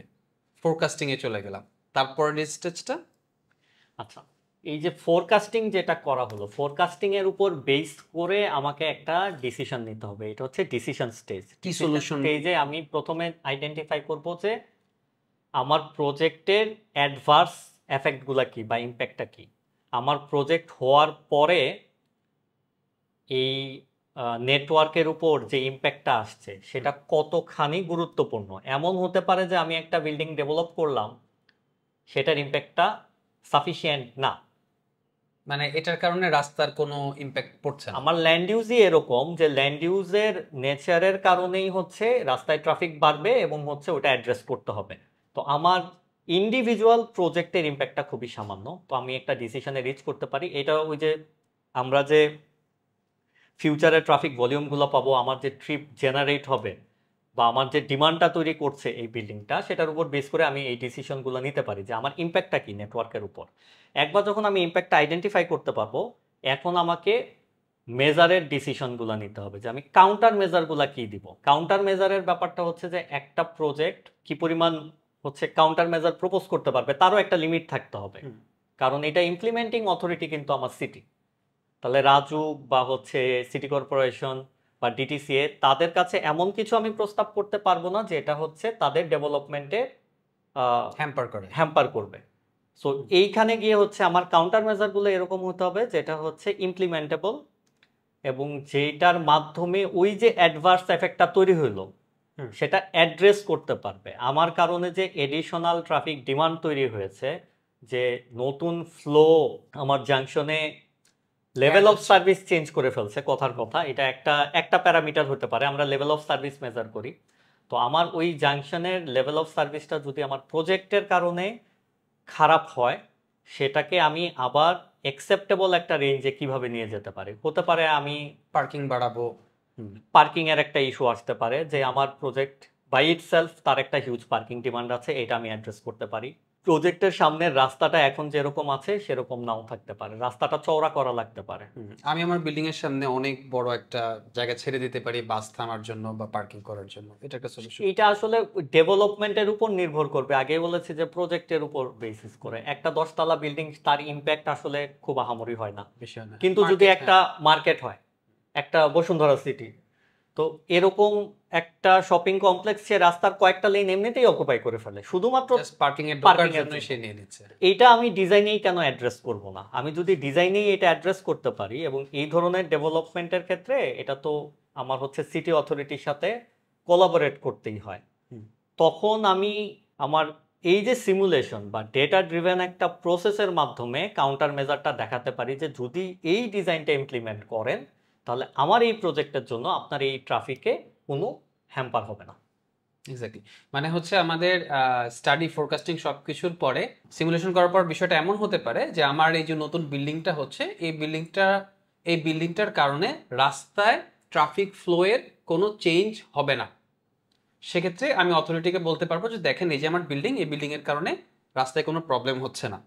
ফোরকাস্টিংয়ে চলে গেলাম তারপর স্টেজটা আচ্ছা এই যে ফোরকাস্টিং যেটা করা হলো ফোরকাস্টিং এর উপর বেস করে আমাকে একটা ডিসিশন নিতে হবে এটা হচ্ছে ডিসিশন স্টেজ কি সলিউশন স্টেজে আমি প্রথমে আইডেন্টিফাই করব যে আমার প্রজেক্টের অ্যাডভার্স এফেক্টগুলো কি বা ইম্প্যাক্টটা কি আমার প্রজেক্ট হওয়ার পরে এই নেটওয়ার্কের উপর যে ইম্প্যাক্টটা আসছে সেটা কতখানি গুরুত্বপূর্ণ এমন হতে পারে যে আমি একটা বিল্ডিং ডেভেলপ করলাম সেটার ইম্প্যাক্টটা সাফিসিয়েন্ট না মানে এটার কারণে রাস্তার কোনো ইম্প্যাক্ট পড়ছে আমার ল্যান্ড ইউজই এরকম যে ল্যান্ড ইউজের নেচারের কারণেই হচ্ছে রাস্তায় ট্রাফিক বাড়বে এবং হচ্ছে ওটা অ্যাড্রেস করতে হবে তো আমার ইন্ডিভিজুয়াল প্রজেক্টের ইম্প্যাক্টটা খুবই সামান্য তো আমি একটা ডিসিশনে রিচ করতে পারি এটা ওই যে আমরা যে ফিউচারে ট্রাফিক ভলিউমগুলো পাবো আমার যে ট্রিপ জেনারেট হবে বা আমার যে ডিমান্ডটা তৈরি করছে এই বিল্ডিংটা সেটার উপর বেস করে আমি এই ডিসিশনগুলো নিতে পারি যে আমার ইম্প্যাক্টটা কী নেটওয়ার্কের উপর একবার যখন আমি ইম্প্যাক্টটা আইডেন্টিফাই করতে পারবো এখন আমাকে মেজারের ডিসিশনগুলো নিতে হবে যে আমি কাউন্টার মেজারগুলো কী দিব কাউন্টার মেজারের ব্যাপারটা হচ্ছে যে একটা প্রজেক্ট কী পরিমাণ হচ্ছে কাউন্টার মেজার প্রপোজ করতে পারবে তারও একটা লিমিট থাকতে হবে কারণ এটা ইমপ্লিমেন্টিং অথরিটি কিন্তু আমার সিটি তাহলে রাজু বা হচ্ছে সিটি কর্পোরেশন বা ডিটিসিএ তাদের কাছে এমন কিছু আমি প্রস্তাব করতে পারবো না যেটা হচ্ছে তাদের ডেভেলপমেন্টে হ্যাম্পার করে হ্যাম্পার করবে সো এইখানে গিয়ে হচ্ছে আমার কাউন্টার মেজারগুলো এরকম হতে হবে যেটা হচ্ছে ইমপ্লিমেন্টেবল এবং যেটার মাধ্যমে ওই যে অ্যাডভার্স এফেক্টটা তৈরি হইলো সেটা অ্যাড্রেস করতে পারবে আমার কারণে যে এডিশনাল ট্রাফিক ডিমান্ড তৈরি হয়েছে যে নতুন ফ্লো আমার জাংশনে লেভেল অফ সার্ভিস চেঞ্জ করে ফেলছে কথার কথা এটা একটা একটা প্যারামিটার হতে পারে আমরা লেভেল অফ সার্ভিস মেজার করি তো আমার ওই জাংশনের লেভেল অফ সার্ভিসটা যদি আমার প্রজেক্টের কারণে খারাপ হয় সেটাকে আমি আবার অ্যাকসেপ্টেবল একটা রেঞ্জে কিভাবে নিয়ে যেতে পারি হতে পারে আমি পার্কিং বাড়াবো পার্কিং এর একটা ইস্যু আসতে পারে যে আমার প্রজেক্ট বাই ইট সেলফ তার একটা হিউজ পার্কিং ডিমান্ড আছে এটা আমি অ্যাড্রেস করতে পারি প্রজেক্টের সামনের রাস্তাটা এখন যেরকম আছে সেরকম নাও থাকতে পারে রাস্তাটা চওড়া করা লাগতে পারে আমি আমার বিল্ডিং এর সামনে অনেক বড় একটা জায়গা ছেড়ে দিতে পারি বাস থামার জন্য বা পার্কিং করার জন্য এটা একটা সলিউশন এটা আসলে ডেভেলপমেন্টের উপর নির্ভর করবে আগে বলেছি যে প্রজেক্টের উপর বেসিস করে একটা দশতলা বিল্ডিং তার ইমপ্যাক্ট আসলে খুব আহামরি হয় না কিন্তু যদি হ্যাঁ। একটা মার্কেট হয় একটা বসুন্ধরা সিটি তো এরকম একটা শপিং কমপ্লেক্সে রাস্তার কয়েকটা লেন এমনিতেই অকুপাই করে ফেলে শুধুমাত্র পার্কিং এর পার্কিং এর জন্য সে নিয়ে নিচ্ছে এটা আমি ডিজাইনেই কেন অ্যাড্রেস করব না আমি যদি ডিজাইনেই এটা অ্যাড্রেস করতে পারি এবং এই ধরনের ডেভেলপমেন্টের ক্ষেত্রে এটা তো আমার হচ্ছে সিটি অথরিটির সাথে কোলাবোরেট করতেই হয় তখন আমি আমার এই যে সিমুলেশন বা ডেটা ড্রিভেন একটা প্রসেসের মাধ্যমে কাউন্টার মেজারটা দেখাতে পারি যে যদি এই ডিজাইনটা ইমপ্লিমেন্ট করেন তাহলে আমার এই প্রজেক্টের জন্য আপনার এই ট্রাফিকে কোনো হ্যাম্পার হবে না এক্স্যাক্টলি মানে হচ্ছে আমাদের স্টাডি ফোরকাস্টিং সব কিছুর পরে সিমুলেশন করার পর বিষয়টা এমন হতে পারে যে আমার এই যে নতুন বিল্ডিংটা হচ্ছে এই বিল্ডিংটা এই বিল্ডিংটার কারণে রাস্তায় ট্রাফিক ফ্লোয়ের কোনো চেঞ্জ হবে না সেক্ষেত্রে আমি অথরিটিকে বলতে পারবো যে দেখেন এই যে আমার বিল্ডিং এই বিল্ডিংয়ের কারণে রাস্তায় কোনো প্রবলেম হচ্ছে না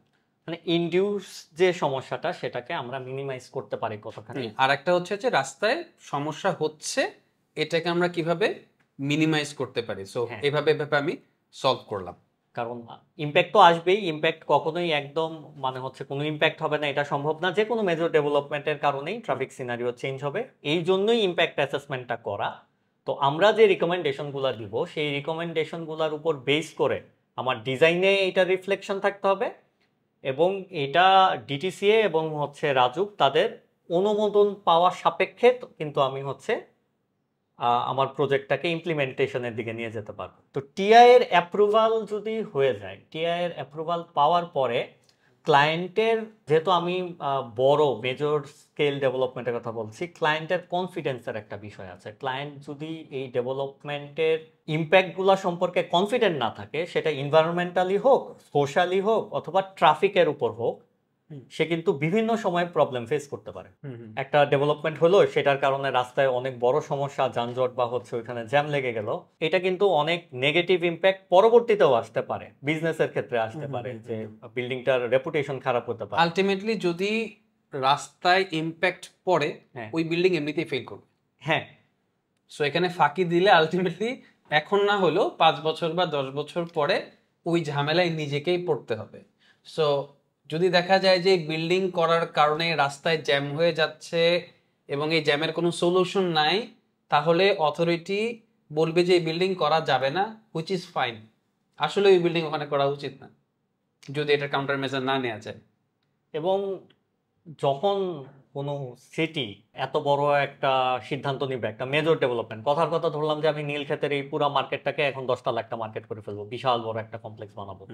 মানে ইনডিউস যে সমস্যাটা সেটাকে আমরা মিনিমাইজ করতে পারি কতখানি আর একটা হচ্ছে যে রাস্তায় সমস্যা হচ্ছে এটাকে আমরা কিভাবে মিনিমাইজ করতে পারি সো হ্যাঁ। এভাবে এভাবে আমি সলভ করলাম কারণ ইম্প্যাক্ট তো আসবেই ইম্প্যাক্ট কখনোই একদম মানে হচ্ছে কোনো ইম্প্যাক্ট হবে না এটা সম্ভব না যে কোনো মেজর ডেভেলপমেন্টের কারণেই ট্রাফিক সিনারিও চেঞ্জ হবে এই জন্যই ইম্প্যাক্ট অ্যাসেসমেন্টটা করা তো আমরা যে রিকমেন্ডেশনগুলো দিব সেই রিকমেন্ডেশনগুলোর উপর বেস করে আমার ডিজাইনে এটা রিফ্লেকশন থাকতে হবে এবং এটা ডিটিসিএ এবং হচ্ছে রাজুক তাদের অনুমোদন পাওয়ার সাপেক্ষে কিন্তু আমি হচ্ছে আমার প্রজেক্টটাকে ইমপ্লিমেন্টেশনের দিকে নিয়ে যেতে পারবো তো টিআই এর অ্যাপ্রুভাল যদি হয়ে যায় টিআইয়ের অ্যাপ্রুভাল পাওয়ার পরে ক্লায়েন্টের যেহেতু আমি বড় মেজর স্কেল ডেভেলপমেন্টের কথা বলছি ক্লায়েন্টের কনফিডেন্সের একটা বিষয় আছে ক্লায়েন্ট যদি এই ডেভেলপমেন্টের ইম্প্যাক্টগুলো সম্পর্কে কনফিডেন্ট না থাকে সেটা ইনভায়রনমেন্টালি হোক সোশ্যালি হোক অথবা ট্রাফিকের উপর হোক সে কিন্তু বিভিন্ন সময়ে প্রবলেম ফেস করতে পারে একটা ডেভেলপমেন্ট হলো সেটার কারণে রাস্তায় অনেক বড় সমস্যা যানজট বা হচ্ছে ওইখানে জ্যাম লেগে গেল এটা কিন্তু অনেক নেগেটিভ ইম্প্যাক্ট পরবর্তীতেও আসতে পারে বিজনেসের ক্ষেত্রে আসতে পারে যে বিল্ডিংটার রেপুটেশন খারাপ হতে পারে আলটিমেটলি যদি রাস্তায় ইম্প্যাক্ট পড়ে হ্যাঁ। ওই বিল্ডিং এমনিতেই ফেল করবে হ্যাঁ সো এখানে ফাঁকি দিলে আলটিমেটলি এখন না হলেও পাঁচ বছর বা দশ বছর পরে ওই ঝামেলায় নিজেকেই পড়তে হবে সো যদি দেখা যায় যে বিল্ডিং করার কারণে রাস্তায় জ্যাম হয়ে যাচ্ছে এবং এই জ্যামের কোনো সলিউশন নাই তাহলে অথরিটি বলবে যে এই বিল্ডিং করা যাবে না হুইচ ইজ ফাইন আসলে ওই বিল্ডিং ওখানে করা উচিত না যদি এটা কাউন্টার মেজার না নেওয়া যায় এবং যখন কোনো সিটি এত বড় একটা সিদ্ধান্ত নিবে একটা মেজর ডেভেলপমেন্ট কথার কথা ধরলাম যে আমি নীল ক্ষেতের এই পুরো মার্কেটটাকে এখন দশটা লাখটা মার্কেট করে ফেলবো বিশাল বড় একটা কমপ্লেক্স বানাবো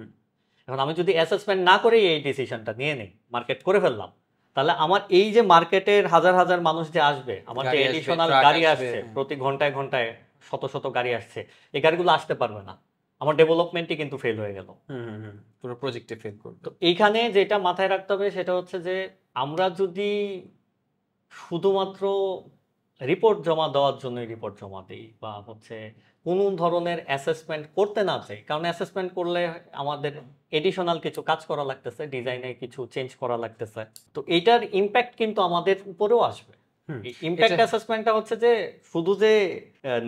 এখন আমি যদি অ্যাসেসমেন্ট না করে এই ডিসিশনটা নিয়ে নিই মার্কেট করে ফেললাম তাহলে আমার এই যে মার্কেটের হাজার হাজার মানুষ যে আসবে আমার যে এডিশনাল গাড়ি আসছে হ্যাঁ। প্রতি ঘন্টায় ঘন্টায় শত শত গাড়ি আসছে এই গাড়িগুলো আসতে পারবে না আমার ডেভেলপমেন্টই কিন্তু ফেল হয়ে গেল পুরো প্রজেক্টে ফেল করবে তো এইখানে যেটা মাথায় রাখতে হবে সেটা হচ্ছে যে আমরা যদি শুধুমাত্র রিপোর্ট জমা দেওয়ার জন্যই রিপোর্ট জমা দিই বা হচ্ছে কোনো ধরনের অ্যাসেসমেন্ট করতে না চাই কারণ অ্যাসেসমেন্ট করলে আমাদের এডিশনাল কিছু কাজ করা লাগতেছে ডিজাইনে কিছু চেঞ্জ করা লাগতেছে তো এইটার ইম্প্যাক্ট কিন্তু আমাদের উপরেও আসবে ইম্প্যাক্ট অ্যাসেসমেন্টটা হচ্ছে যে শুধু যে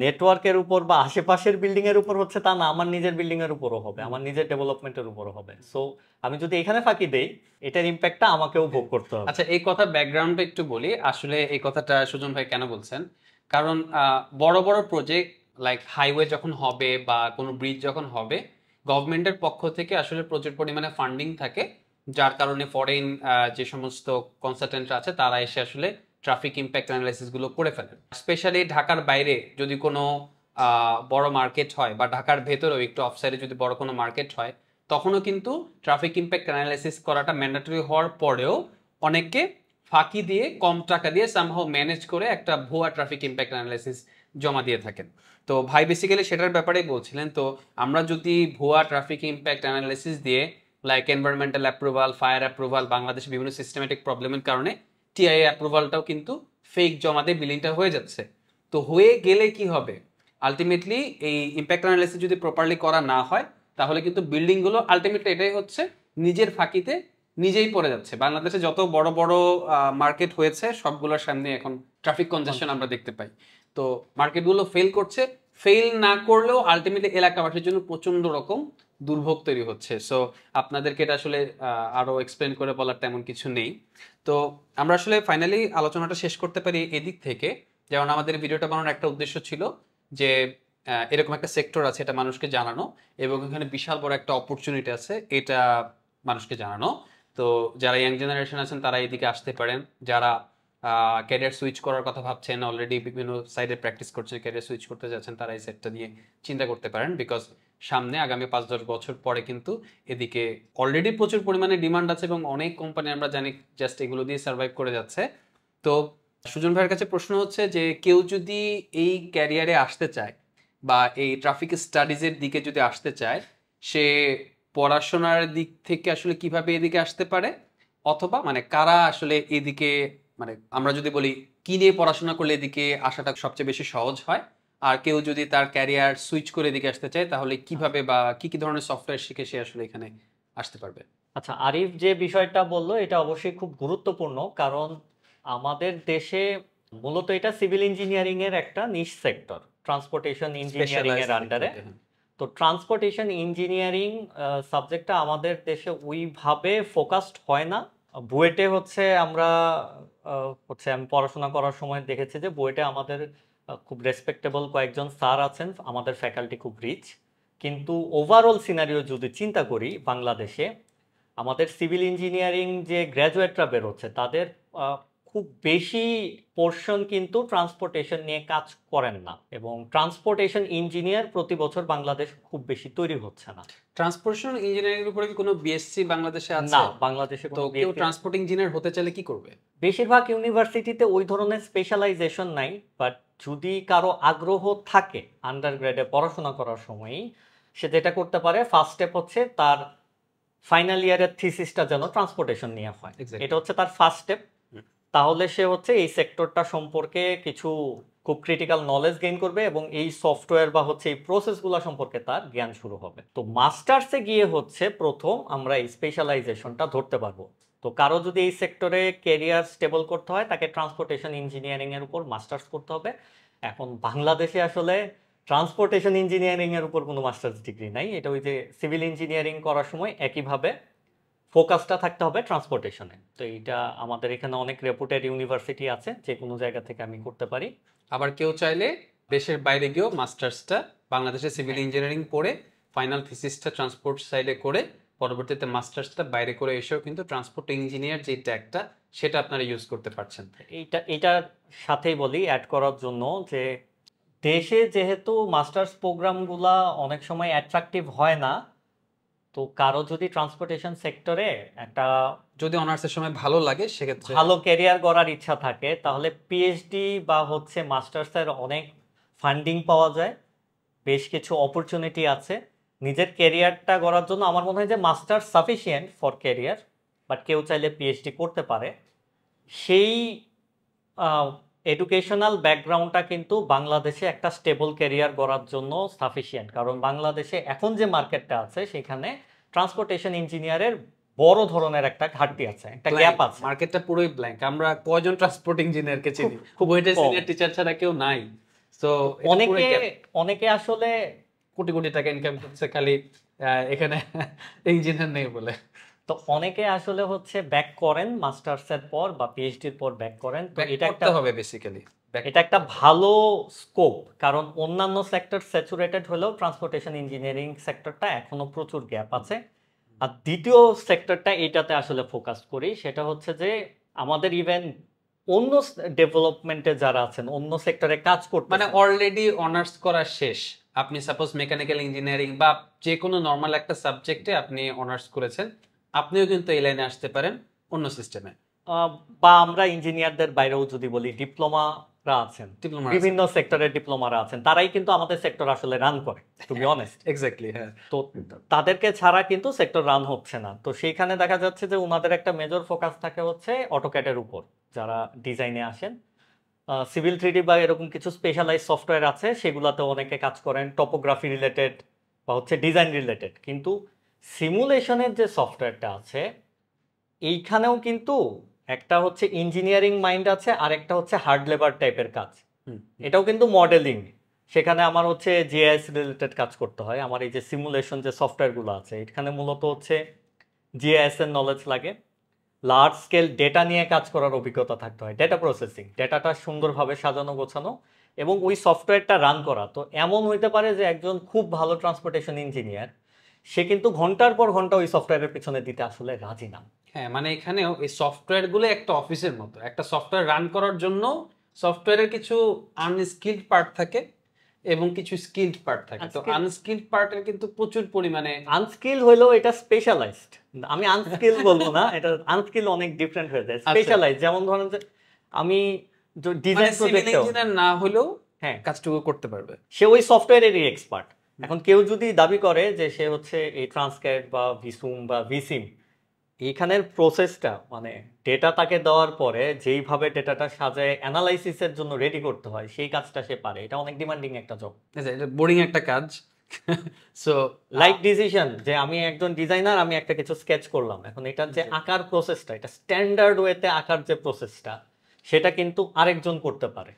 নেটওয়ার্কের উপর বা আশেপাশের বিল্ডিং এর উপর হচ্ছে তা না আমার নিজের বিল্ডিং এর উপরও হবে আমার নিজের ডেভেলপমেন্টের উপরও হবে সো আমি যদি এখানে ফাঁকি দেই এটার ইম্প্যাক্টটা আমাকেও ভোগ করতে হবে আচ্ছা এই কথা ব্যাকগ্রাউন্ডটা একটু বলি আসলে এই কথাটা সুজন ভাই কেন বলছেন কারণ বড় বড় প্রজেক্ট লাইক হাইওয়ে যখন হবে বা কোনো ব্রিজ যখন হবে গভর্নমেন্টের পক্ষ থেকে আসলে প্রচুর পরিমাণে ফান্ডিং থাকে যার কারণে ফরেন যে সমস্ত কনসালটেন্ট আছে তারা এসে আসলে ট্রাফিক ইম্প্যাক্ট অ্যানালাইসিসগুলো করে ফেলে স্পেশালি ঢাকার বাইরে যদি কোনো বড় মার্কেট হয় বা ঢাকার ভেতরেও একটু অফসাইডে যদি বড় কোনো মার্কেট হয় তখনও কিন্তু ট্রাফিক ইম্প্যাক্ট অ্যানালাইসিস করাটা ম্যান্ডেটরি হওয়ার পরেও অনেকে ফাঁকি দিয়ে কম টাকা দিয়ে সামহাও ম্যানেজ করে একটা ভুয়া ট্রাফিক ইম্প্যাক্ট অ্যানালাইসিস জমা দিয়ে থাকেন তো ভাই বেসিক্যালি সেটার ব্যাপারে বলছিলেন তো আমরা যদি ভুয়া ট্রাফিক ইম্প্যাক্ট অ্যানালাইসিস দিয়ে like environmental approval fire approval বাংলাদেশের বিভিন্ন সিস্টেমেটিক প্রবলেমের কারণে টিআই অ্যাপ্রুভালটাও কিন্তু ফেক জমা দিয়ে বিলিংটা হয়ে যাচ্ছে তো হয়ে গেলে কি হবে আলটিমেটলি এই ইম্প্যাক্ট অ্যানালাইসিস যদি প্রপারলি করা না হয় তাহলে কিন্তু বিল্ডিংগুলো আলটিমেটলি এটাই হচ্ছে নিজের ফাঁকিতে নিজেই পড়ে যাচ্ছে বাংলাদেশে যত বড় বড় মার্কেট হয়েছে সবগুলোর সামনে এখন ট্রাফিক কনজেশন আমরা দেখতে পাই তো মার্কেটগুলো ফেল করছে ফেল না করলেও আলটিমেটলি এলাকাবাসীর জন্য প্রচন্ড রকম দুর্ভোগ তৈরি হচ্ছে সো আপনাদেরকে এটা আসলে আরও এক্সপ্লেন করে বলার তেমন কিছু নেই তো আমরা আসলে ফাইনালি আলোচনাটা শেষ করতে পারি এদিক থেকে যেমন আমাদের ভিডিওটা বানানোর একটা উদ্দেশ্য ছিল যে এরকম একটা সেক্টর আছে এটা মানুষকে জানানো এবং এখানে বিশাল বড় একটা অপরচুনিটি আছে এটা মানুষকে জানানো তো যারা ইয়াং জেনারেশন আছেন তারা এদিকে আসতে পারেন যারা ক্যারিয়ার সুইচ করার কথা ভাবছেন অলরেডি বিভিন্ন সাইডে প্র্যাকটিস করছেন ক্যারিয়ার সুইচ করতে যাচ্ছেন তারা এই সেটটা নিয়ে চিন্তা করতে পারেন বিকজ সামনে আগামী পাঁচ দশ বছর পরে কিন্তু এদিকে অলরেডি প্রচুর পরিমাণে ডিমান্ড আছে এবং অনেক কোম্পানি আমরা জানি জাস্ট এগুলো দিয়ে সার্ভাইভ করে যাচ্ছে তো সুজন ভাইয়ের কাছে প্রশ্ন হচ্ছে যে কেউ যদি এই ক্যারিয়ারে আসতে চায় বা এই ট্রাফিক স্টাডিজের দিকে যদি আসতে চায় সে পড়াশোনার দিক থেকে আসলে কিভাবে এদিকে আসতে পারে অথবা মানে কারা আসলে এদিকে মানে আমরা যদি বলি কী নিয়ে পড়াশোনা করলে এদিকে আসাটা সবচেয়ে বেশি সহজ হয় আর কেউ যদি তার ক্যারিয়ার সুইচ করে এদিকে আসতে চায় তাহলে কিভাবে বা কি কি ধরনের সফটওয়্যার শিখে সে আসলে এখানে আসতে পারবে আচ্ছা আরিফ যে বিষয়টা বলল এটা অবশ্যই খুব গুরুত্বপূর্ণ কারণ আমাদের দেশে মূলত এটা সিভিল ইঞ্জিনিয়ারিং এর একটা নিশ সেক্টর ট্রান্সপোর্টেশন ইঞ্জিনিয়ারিং এর আন্ডারে তো ট্রান্সপোর্টেশন ইঞ্জিনিয়ারিং সাবজেক্টটা আমাদের দেশে ওইভাবে ফোকাসড হয় না বুয়েটে হচ্ছে আমরা হচ্ছে আমি পড়াশোনা করার সময় দেখেছি যে বুয়েটে আমাদের খুব রেসপেক্টেবল কয়েকজন স্যার আছেন আমাদের ফ্যাকাল্টি খুব রিচ কিন্তু ওভারঅল সিনারিও যদি চিন্তা করি বাংলাদেশে আমাদের সিভিল ইঞ্জিনিয়ারিং যে গ্র্যাজুয়েটরা বেরোচ্ছে তাদের খুব বেশি পোর্শন কিন্তু ট্রান্সপোর্টেশন নিয়ে কাজ করেন না এবং ট্রান্সপোর্টেশন ইঞ্জিনিয়ার প্রতি বছর বাংলাদেশ খুব বেশি তৈরি হচ্ছে না ট্রান্সপোর্টেশন ইঞ্জিনিয়ারিং এর উপরে কি কোনো বিএসসি বাংলাদেশে আছে না বাংলাদেশে তো কেউ ট্রান্সপোর্ট ইঞ্জিনিয়ার হতে চাইলে কি করবে বেশিরভাগ ইউনিভার্সিটিতে ওই ধরনের স্পেশালাইজেশন নাই বাট যদি কারো আগ্রহ থাকে আন্ডারগ্রেডে পড়াশোনা করার সময়ই সে যেটা করতে পারে ফার্স্ট স্টেপ হচ্ছে তার ফাইনাল ইয়ারের থিসিসটা যেন ট্রান্সপোর্টেশন নিয়ে হয় এটা হচ্ছে তার ফার্স্ট স্টেপ তাহলে সে হচ্ছে এই সেক্টরটা সম্পর্কে কিছু খুব ক্রিটিক্যাল নলেজ গেইন করবে এবং এই সফটওয়্যার বা হচ্ছে এই প্রসেসগুলো সম্পর্কে তার জ্ঞান শুরু হবে তো মাস্টার্সে গিয়ে হচ্ছে প্রথম আমরা এই স্পেশালাইজেশনটা ধরতে পারবো তো কারো যদি এই সেক্টরে কেরিয়ার স্টেবল করতে হয় তাকে ট্রান্সপোর্টেশন ইঞ্জিনিয়ারিংয়ের উপর মাস্টার্স করতে হবে এখন বাংলাদেশে আসলে ট্রান্সপোর্টেশন ইঞ্জিনিয়ারিংয়ের উপর কোনো মাস্টার্স ডিগ্রি নাই এটা ওই যে সিভিল ইঞ্জিনিয়ারিং করার সময় একইভাবে ফোকাসটা থাকতে হবে ট্রান্সপোর্টেশনে তো এইটা আমাদের এখানে অনেক রেপুটেড ইউনিভার্সিটি আছে যে কোনো জায়গা থেকে আমি করতে পারি আবার কেউ চাইলে দেশের বাইরে গিয়েও মাস্টার্সটা বাংলাদেশে সিভিল হ্যাঁ। ইঞ্জিনিয়ারিং পড়ে ফাইনাল ফিসিসটা ট্রান্সপোর্ট সাইডে করে পরবর্তীতে মাস্টার্সটা বাইরে করে এসেও কিন্তু ট্রান্সপোর্ট ইঞ্জিনিয়ার যে ট্যাগটা সেটা আপনারা ইউজ করতে পারছেন এইটা এটার সাথেই বলি অ্যাড করার জন্য যে দেশে যেহেতু মাস্টার্স প্রোগ্রামগুলা অনেক সময় অ্যাট্রাকটিভ হয় না তো কারো যদি ট্রান্সপোর্টেশন সেক্টরে একটা যদি অনার্সের সময় ভালো লাগে সেক্ষেত্রে ভালো ক্যারিয়ার গড়ার ইচ্ছা থাকে তাহলে পিএইচডি বা হচ্ছে মাস্টার্সের অনেক ফান্ডিং পাওয়া যায় বেশ কিছু অপরচুনিটি আছে নিজের ক্যারিয়ারটা গড়ার জন্য আমার মনে হয় যে masters sufficient for career but কেউ চাইলে পিএইচডি করতে পারে সেই এডুকেশনাল ব্যাকগ্রাউন্ডটা কিন্তু বাংলাদেশে একটা স্টেবল ক্যারিয়ার গড়ার জন্য সাফিসিয়েন্ট কারণ বাংলাদেশে এখন যে মার্কেটটা আছে সেখানে ট্রান্সপোর্টেশন ইঞ্জিনিয়ারের বড় ধরনের একটা ঘাটতি আছে একটা গ্যাপ আছে মার্কেটটা পুরোই ব্ল্যাঙ্ক আমরা কয়জন ট্রান্সপোর্ট ইঞ্জিনিয়ারকে চিনি খুব ওইটা সিনিয়র টিচার ছাড়া কেউ নাই সো অনেকে অনেকে আসলে কোটি কোটি টাকা ইনকাম করছে খালি এখানে ইঞ্জিনিয়ার নেই বলে তো অনেকে আসলে হচ্ছে ব্যাক করেন মাস্টার্সের পর বা পিএইচডির পর ব্যাক করেন তো এটা একটা হবে বেসিক্যালি এটা একটা ভালো স্কোপ কারণ অন্যান্য সেক্টর স্যাচুরেটেড হলেও ট্রান্সপোর্টেশন ইঞ্জিনিয়ারিং সেক্টরটা এখনো প্রচুর গ্যাপ আছে আর দ্বিতীয় সেক্টরটা এটাতে আসলে ফোকাস করি সেটা হচ্ছে যে আমাদের ইভেন অন্য ডেভেলপমেন্টে যারা আছেন অন্য সেক্টরে কাজ করতে মানে অলরেডি অনার্স করা শেষ আপনি সাপোজ মেকানিক্যাল ইঞ্জিনিয়ারিং বা যে কোনো নর্মাল একটা সাবজেক্টে আপনি অনার্স করেছেন আপনিও কিন্তু এই লাইনে আসতে পারেন অন্য সিস্টেমে বা আমরা ইঞ্জিনিয়ারদের বাইরেও যদি বলি ডিপ্লোমারা আছেন বিভিন্ন সেক্টরের ডিপ্লোমারা আছেন তারাই কিন্তু আমাদের সেক্টর আসলে রান করে টু বি অনেস্ট এক্স্যাক্টলি তো তাদেরকে ছাড়া কিন্তু সেক্টর রান হচ্ছে না তো সেইখানে দেখা যাচ্ছে যে ওনাদের একটা মেজর ফোকাস থাকে হচ্ছে অটোক্যাটের উপর যারা ডিজাইনে আসেন সিভিল থ্রিডি বা এরকম কিছু স্পেশালাইজ সফটওয়্যার আছে সেগুলোতে অনেকে কাজ করেন টপোগ্রাফি রিলেটেড বা হচ্ছে ডিজাইন রিলেটেড কিন্তু সিমুলেশনের যে সফটওয়্যারটা আছে এইখানেও কিন্তু একটা হচ্ছে ইঞ্জিনিয়ারিং মাইন্ড আছে আর একটা হচ্ছে হার্ড লেবার টাইপের কাজ এটাও কিন্তু মডেলিং সেখানে আমার হচ্ছে জিআইএস রিলেটেড কাজ করতে হয় আমার এই যে সিমুলেশন যে সফটওয়্যারগুলো আছে এখানে মূলত হচ্ছে জিআইএস এর নলেজ লাগে লার্জ স্কেল ডেটা নিয়ে কাজ করার অভিজ্ঞতা থাকতে হয় ডেটা প্রসেসিং ডেটাটা সুন্দরভাবে সাজানো গোছানো এবং ওই সফটওয়্যারটা রান করা তো এমন হইতে পারে যে একজন খুব ভালো ট্রান্সপোর্টেশন ইঞ্জিনিয়ার সে কিন্তু ঘন্টার পর ঘন্টা ওই সফটওয়্যারের পেছনে দিতে আসলে রাজি না হ্যাঁ মানে এখানেও এই সফটওয়্যারগুলো একটা অফিসের মতো একটা সফটওয়্যার রান করার জন্য সফটওয়্যারের কিছু আনস্কিল্ড পার্ট থাকে এবং কিছু স্কিল্ড পার্ট থাকে তো আনস্কিল্ড পার্টের কিন্তু প্রচুর পরিমাণে আনস্কিল হলো এটা স্পেশালাইজড আমি আনস্কিল বলবো না এটা আনস্কিল অনেক ডিফারেন্ট হয়ে যায় স্পেশালাইজ আচ্ছা। যেমন ধরেন যে আমি ডিজাইন মানে প্রজেক্ট না হলেও হ্যাঁ কাজটুকু করতে পারবে সে ওই সফটওয়্যারেরই এক্সপার্ট এখন কেউ যদি দাবি করে যে সে হচ্ছে এই ট্রান্সক্যাট বা ভিসুম বা ভিসিম এইখানের প্রসেসটা মানে ডেটা তাকে দেওয়ার পরে যেইভাবে ডেটাটা সাজায় অ্যানালাইসিসের জন্য রেডি করতে হয় সেই কাজটা সে পারে এটা অনেক ডিমান্ডিং একটা জব বোরিং একটা কাজ সো লাইক ডিসিশন যে আমি একজন ডিজাইনার আমি একটা কিছু স্কেচ করলাম এখন এটার যে আঁকার প্রসেসটা এটা স্ট্যান্ডার্ড ওয়েতে আঁকার যে প্রসেসটা সেটা কিন্তু আরেকজন করতে পারে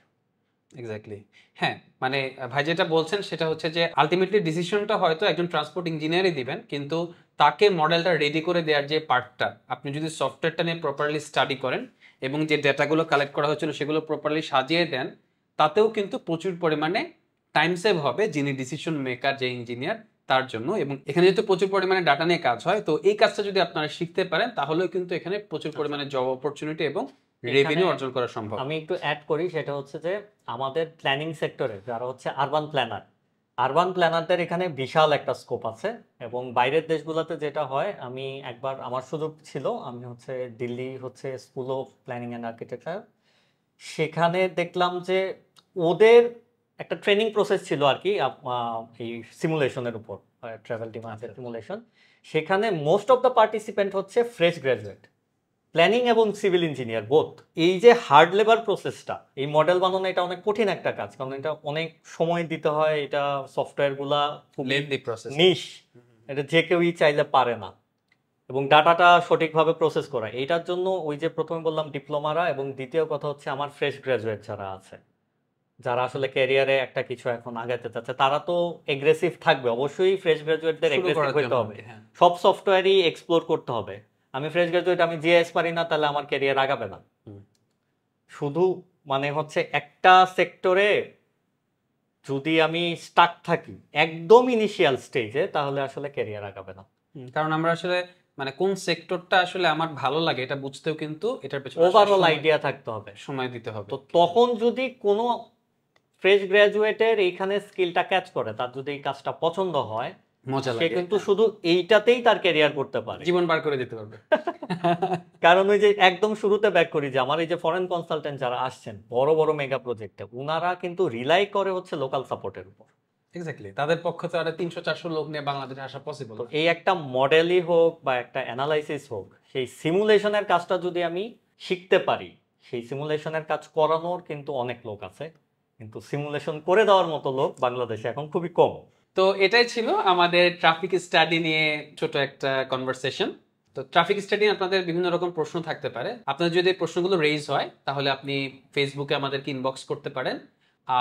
এক্স্যাক্টলি হ্যাঁ মানে ভাই যেটা বলছেন সেটা হচ্ছে যে আলটিমেটলি ডিসিশনটা হয়তো একজন ট্রান্সপোর্ট ইঞ্জিনিয়ারই দিবেন কিন্তু তাকে মডেলটা রেডি করে দেওয়ার যে পার্টটা আপনি যদি সফটওয়্যারটা নিয়ে প্রপারলি স্টাডি করেন এবং যে ডেটাগুলো কালেক্ট করা হয়েছিল সেগুলো প্রপারলি সাজিয়ে দেন তাতেও কিন্তু প্রচুর পরিমাণে টাইম সেভ হবে যিনি ডিসিশন মেকার যে ইঞ্জিনিয়ার তার জন্য এবং এখানে যেহেতু প্রচুর পরিমাণে ডাটা নিয়ে কাজ হয় তো এই কাজটা যদি আপনারা শিখতে পারেন তাহলেও কিন্তু এখানে প্রচুর আচ্ছা। পরিমাণে জব অপরচুনিটি এবং রেভিনিউ অর্জন করা সম্ভব আমি একটু অ্যাড করি সেটা হচ্ছে যে আমাদের প্ল্যানিং সেক্টরে যারা হচ্ছে আরবান প্ল্যানার আরবান প্ল্যানারদের এখানে বিশাল একটা স্কোপ আছে এবং বাইরের দেশগুলোতে যেটা হয় আমি একবার আমার সুযোগ ছিল আমি হচ্ছে দিল্লি হচ্ছে school of planning and architecture সেখানে দেখলাম যে ওদের একটা ট্রেনিং প্রসেস ছিল আর কি এই সিমুলেশনের উপর ট্রাভেল ডিমান্ডের সিমুলেশন সেখানে মোস্ট অফ দ্য পার্টিসিপেন্ট হচ্ছে ফ্রেশ গ্র্যাজুয়েট প্ল্যানিং এবং সিভিল ইঞ্জিনিয়ার বোধ এই যে হার্ড লেবার প্রসেসটা এই মডেল বানানো এটা অনেক কঠিন একটা কাজ কারণ এটা অনেক সময় দিতে হয় এটা সফটওয়্যারগুলা নিস এটা যে কেউই চাইলে পারে না এবং ডাটাটা সঠিকভাবে প্রসেস করা এইটার জন্য ওই যে প্রথমে বললাম ডিপ্লোমারা এবং দ্বিতীয় কথা হচ্ছে আমার ফ্রেশ গ্র্যাজুয়েট যারা আছে যারা আসলে ক্যারিয়ারে একটা কিছু এখন আগাতে চাচ্ছে তারা তো এগ্রেসিভ থাকবে অবশ্যই ফ্রেশ গ্র্যাজুয়েটদের এগ্রেসিভ হতে হবে হ্যাঁ। সব সফটওয়্যারই এক্সপ্লোর করতে হবে আমি ফ্রেশ গ্রাজুয়েট আমি জিএস পারি না তাহলে আমার ক্যারিয়ার আগাবে না শুধু মানে হচ্ছে একটা সেক্টরে যদি আমি স্টাক থাকি একদম ইনিশিয়াল স্টেজে তাহলে আসলে ক্যারিয়ার আগাবে না কারণ আমরা আসলে মানে কোন সেক্টরটা আসলে আমার ভালো লাগে এটা বুঝতেও কিন্তু এটার পেছনে ওভারঅল আইডিয়া থাকতে হবে সময় দিতে হবে তো তখন যদি কোনো ফ্রেশ গ্রাজুয়েটের এইখানে স্কিলটা ক্যাচ করে তার যদি এই কাজটা পছন্দ হয় মজা লাগে কিন্তু শুধু এইটাতেই তার ক্যারিয়ার করতে পারে জীবন বার করে পারবে কারণ ওই যে একদম শুরুতে ব্যাক করি যে আমার এই যে ফরেন কনসালটেন্ট যারা আসছেন বড় বড় মেগা প্রজেক্টে কিন্তু রিলাই করে হচ্ছে লোকাল সাপোর্টের উপর এক্স্যাক্টলি তাদের পক্ষ থেকে আরে লোক নিয়ে বাংলাদেশে আসা পসিবল এই একটা মডেলই হোক বা একটা অ্যানালাইসিস হোক সেই সিমুলেশনের কাজটা যদি আমি শিখতে পারি সেই সিমুলেশনের কাজ করানোর কিন্তু অনেক লোক আছে কিন্তু সিমুলেশন করে দেওয়ার মতো লোক বাংলাদেশে এখন খুবই কম তো এটাই ছিল আমাদের ট্রাফিক স্টাডি নিয়ে ছোট একটা কনভারসেশন তো ট্রাফিক স্টাডি আপনাদের বিভিন্ন রকম প্রশ্ন থাকতে পারে আপনার যদি প্রশ্নগুলো রেজ হয় তাহলে আপনি ফেসবুকে আমাদেরকে ইনবক্স করতে পারেন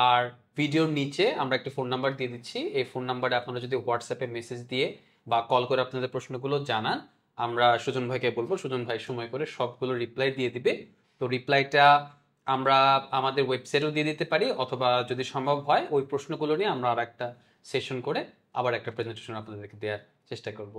আর ভিডিওর নিচে আমরা একটি ফোন নাম্বার দিয়ে দিচ্ছি এই ফোন নাম্বারে আপনারা যদি হোয়াটসঅ্যাপে মেসেজ দিয়ে বা কল করে আপনাদের প্রশ্নগুলো জানান আমরা সুজন ভাইকে বলবো সুজন ভাই সময় করে সবগুলো রিপ্লাই দিয়ে দিবে তো রিপ্লাইটা আমরা আমাদের ওয়েবসাইটেও দিয়ে দিতে পারি অথবা যদি সম্ভব হয় ওই প্রশ্নগুলো নিয়ে আমরা আর একটা সেশন করে আবার একটা প্রেজেন্টেশন আপনাদেরকে দেওয়ার চেষ্টা করব